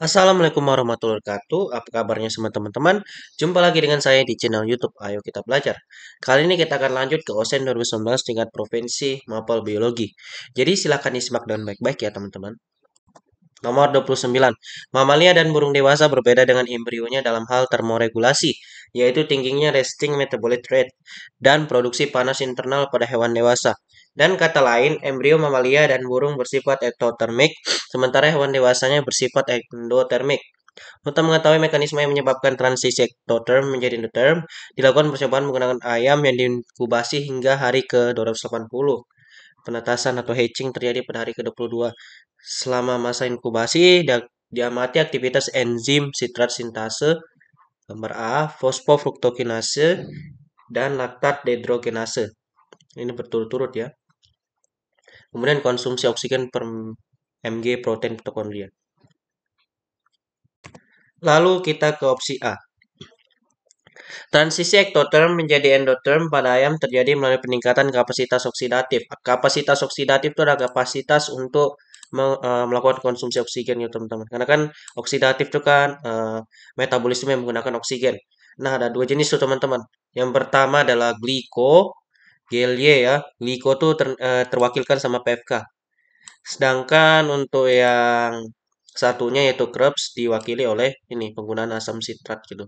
Assalamualaikum warahmatullahi wabarakatuh. Apa kabarnya semua teman-teman? Jumpa lagi dengan saya di channel YouTube Ayo Kita Belajar. Kali ini kita akan lanjut ke OSEN e 2019 tingkat provinsi mapel biologi. Jadi silahkan disimak dengan baik-baik ya teman-teman. Nomor 29. Mamalia dan burung dewasa berbeda dengan embrionya dalam hal termoregulasi, yaitu tingginya resting metabolic rate dan produksi panas internal pada hewan dewasa. Dan kata lain, embrio mamalia dan burung bersifat ektotermik, sementara hewan dewasanya bersifat endotermik. Untuk mengetahui mekanisme yang menyebabkan transisi ektoterm menjadi endoterm, dilakukan percobaan menggunakan ayam yang diinkubasi hingga hari ke-280. Penetasan atau hatching terjadi pada hari ke-22. Selama masa inkubasi, diamati aktivitas enzim sitrat sintase, gambar A, fosfofruktokinase, dan laktat dehidrogenase. Ini berturut-turut ya. Kemudian konsumsi oksigen per mg protein mitokondria. Lalu kita ke opsi A. Transisi ektoterm menjadi endoterm pada ayam terjadi melalui peningkatan kapasitas oksidatif. Kapasitas oksidatif itu adalah kapasitas untuk e, melakukan konsumsi oksigen ya teman-teman. Karena kan oksidatif itu kan uh, metabolisme yang menggunakan oksigen. Nah, ada dua jenis tuh teman-teman. Yang pertama adalah gliko Gelie ya, Liko tuh ter, uh, terwakilkan sama PFK. Sedangkan untuk yang satunya yaitu Krebs diwakili oleh ini penggunaan asam sitrat gitu.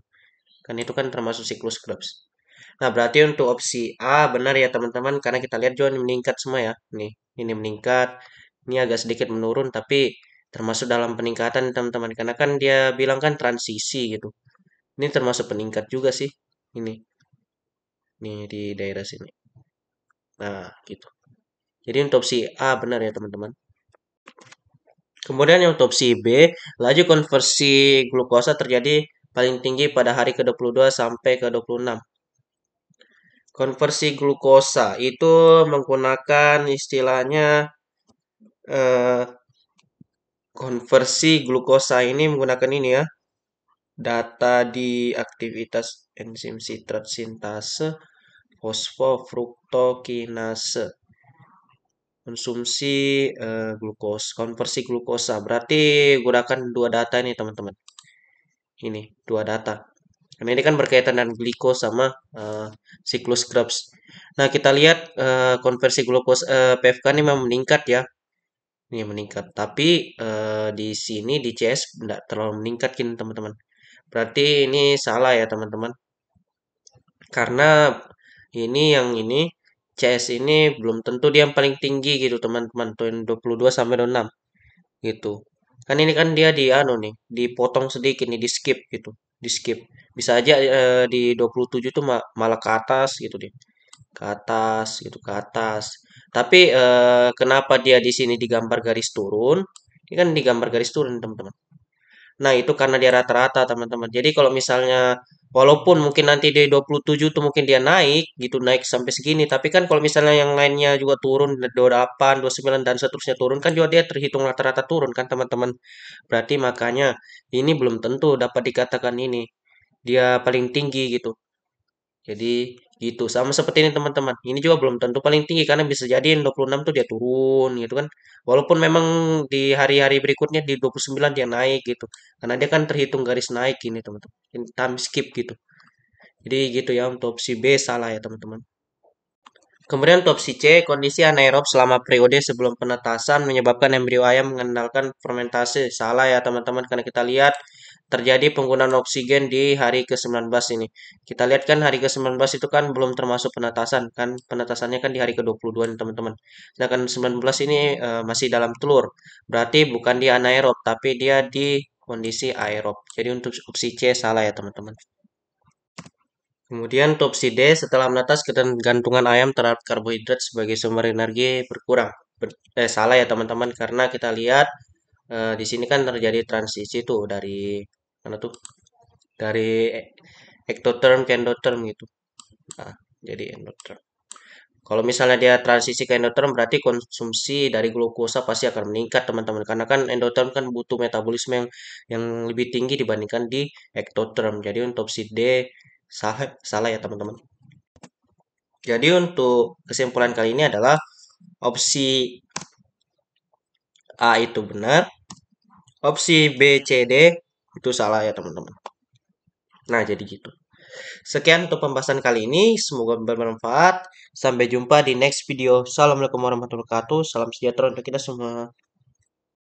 Kan itu kan termasuk siklus Krebs. Nah, berarti untuk opsi A benar ya teman-teman karena kita lihat juga meningkat semua ya. Nih, ini meningkat, ini agak sedikit menurun tapi termasuk dalam peningkatan teman-teman karena kan dia bilang kan transisi gitu. Ini termasuk peningkat juga sih ini. Nih di daerah sini. Nah, gitu. Jadi untuk opsi A benar ya teman-teman. Kemudian yang untuk opsi B, laju konversi glukosa terjadi paling tinggi pada hari ke-22 sampai ke-26. Konversi glukosa itu menggunakan istilahnya eh, konversi glukosa ini menggunakan ini ya, data di aktivitas enzim sitrat sintase fosfofruktokinase konsumsi uh, glukos konversi glukosa berarti gunakan dua data ini teman-teman ini dua data karena ini kan berkaitan dengan glikos sama uh, siklus Krebs. Nah kita lihat uh, konversi glukos uh, PFK ini memang meningkat ya, ini meningkat. Tapi uh, di sini di CS tidak terlalu meningkat kini teman-teman. Berarti ini salah ya teman-teman. Karena ini yang ini CS ini belum tentu dia yang paling tinggi gitu teman-teman 22 sampai 26 gitu kan ini kan dia di anu nih dipotong sedikit nih di skip gitu di skip bisa aja e, di 27 tuh malah ke atas gitu deh ke atas gitu ke atas tapi e, kenapa dia di sini digambar garis turun ini kan digambar garis turun teman-teman nah itu karena dia rata-rata teman-teman jadi kalau misalnya walaupun mungkin nanti di 27 tuh mungkin dia naik gitu naik sampai segini tapi kan kalau misalnya yang lainnya juga turun 28, 29 dan seterusnya turun kan juga dia terhitung rata-rata turun kan teman-teman. Berarti makanya ini belum tentu dapat dikatakan ini dia paling tinggi gitu. Jadi gitu sama seperti ini teman-teman. Ini juga belum tentu paling tinggi karena bisa jadi 26 tuh dia turun gitu kan. Walaupun memang di hari-hari berikutnya di 29 dia naik gitu. Karena dia kan terhitung garis naik ini teman-teman. Time skip gitu. Jadi gitu ya untuk opsi B salah ya teman-teman. Kemudian untuk opsi C, kondisi anaerob selama periode sebelum penetasan menyebabkan embrio ayam mengenalkan fermentasi. Salah ya teman-teman karena kita lihat terjadi penggunaan oksigen di hari ke-19 ini. Kita lihat kan hari ke-19 itu kan belum termasuk penetasan kan penetasannya kan di hari ke-22 nih teman-teman. Sedangkan 19 ini e, masih dalam telur. Berarti bukan di anaerob tapi dia di kondisi aerob. Jadi untuk opsi C salah ya teman-teman. Kemudian untuk opsi D setelah menetas ketergantungan ayam terhadap karbohidrat sebagai sumber energi berkurang. Ber, eh salah ya teman-teman karena kita lihat Uh, di sini kan terjadi transisi tuh dari karena tuh dari ectotherm ke endotherm gitu nah, jadi endotherm kalau misalnya dia transisi ke endotherm berarti konsumsi dari glukosa pasti akan meningkat teman-teman karena kan endotherm kan butuh metabolisme yang yang lebih tinggi dibandingkan di ectotherm jadi untuk si D salah salah ya teman-teman jadi untuk kesimpulan kali ini adalah opsi A itu benar, opsi B, C, D itu salah ya teman-teman. Nah, jadi gitu. Sekian untuk pembahasan kali ini, semoga bermanfaat. Sampai jumpa di next video. Assalamualaikum warahmatullahi wabarakatuh. Salam sejahtera untuk kita semua.